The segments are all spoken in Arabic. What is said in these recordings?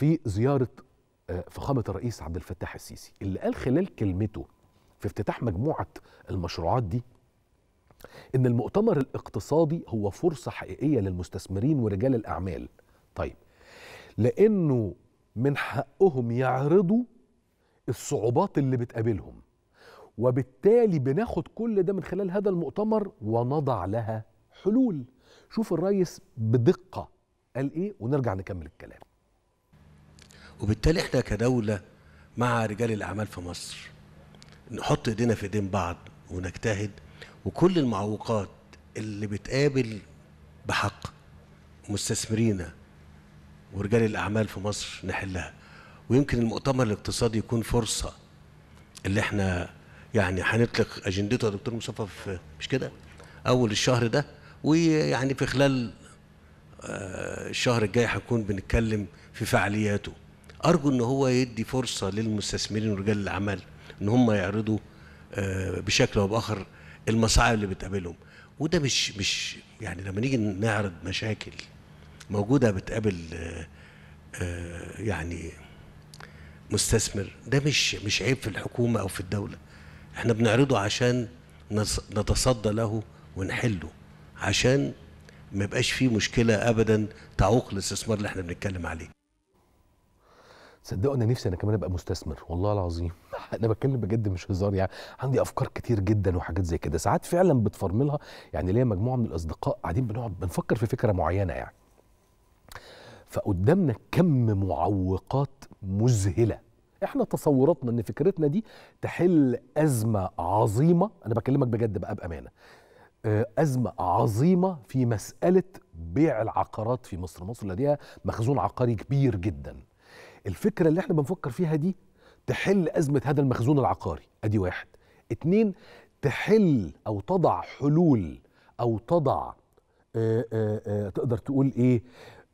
في زياره آه، فخامه الرئيس عبد الفتاح السيسي اللي قال خلال كلمته في افتتاح مجموعه المشروعات دي ان المؤتمر الاقتصادي هو فرصه حقيقيه للمستثمرين ورجال الاعمال طيب لانه من حقهم يعرضوا الصعوبات اللي بتقابلهم وبالتالي بناخد كل ده من خلال هذا المؤتمر ونضع لها حلول شوف الرئيس بدقه قال ايه ونرجع نكمل الكلام وبالتالي احنا كدولة مع رجال الأعمال في مصر نحط ايدينا في ايدين بعض ونجتهد وكل المعوقات اللي بتقابل بحق مستثمرينا ورجال الأعمال في مصر نحلها ويمكن المؤتمر الاقتصادي يكون فرصة اللي احنا يعني هنطلق أجندته يا دكتور مصطفى مش كده أول الشهر ده ويعني في خلال آه، الشهر الجاي هنكون بنتكلم في فعالياته ارجو ان هو يدي فرصه للمستثمرين ورجال الاعمال ان هم يعرضوا آه، بشكل او باخر المصاعب اللي بتقابلهم وده مش مش يعني لما نيجي نعرض مشاكل موجوده بتقابل آه، آه، يعني مستثمر ده مش مش عيب في الحكومه او في الدوله احنا بنعرضه عشان نتصدى له ونحله عشان ما يبقاش فيه مشكله ابدا تعوق الاستثمار اللي احنا بنتكلم عليه تصدقوا انا نفسي انا كمان ابقى مستثمر والله العظيم انا بتكلم بجد مش هزار يعني عندي افكار كتير جدا وحاجات زي كده ساعات فعلا بتفرملها يعني ليا مجموعه من الاصدقاء قاعدين بنقعد بنفكر في فكره معينه يعني فقدامنا كم معوقات مذهله احنا تصوراتنا ان فكرتنا دي تحل ازمه عظيمه انا بكلمك بجد بقى بامانه آه، ازمه عظيمه في مساله بيع العقارات في مصر مصر لديها مخزون عقاري كبير جدا الفكره اللي احنا بنفكر فيها دي تحل ازمه هذا المخزون العقاري ادي واحد اتنين تحل او تضع حلول او تضع اه اه, آه، تقدر تقول ايه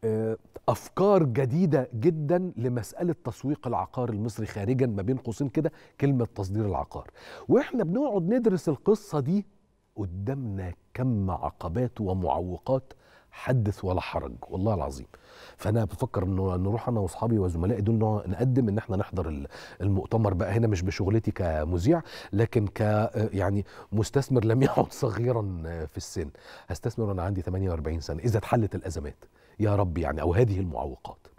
آه، افكار جديده جدا لمساله تسويق العقار المصري خارجا ما بين قوسين كده كلمه تصدير العقار واحنا بنقعد ندرس القصه دي قدامنا كم عقبات ومعوقات حدث ولا حرج والله العظيم فانا بفكر انه نروح انا واصحابي وزملائي دول نقدم ان احنا نحضر المؤتمر بقى هنا مش بشغلتي كمذيع لكن ك يعني مستثمر لم يعد صغيرا في السن هستثمر وانا عندي 48 سنه اذا اتحلت الازمات يا رب يعني او هذه المعوقات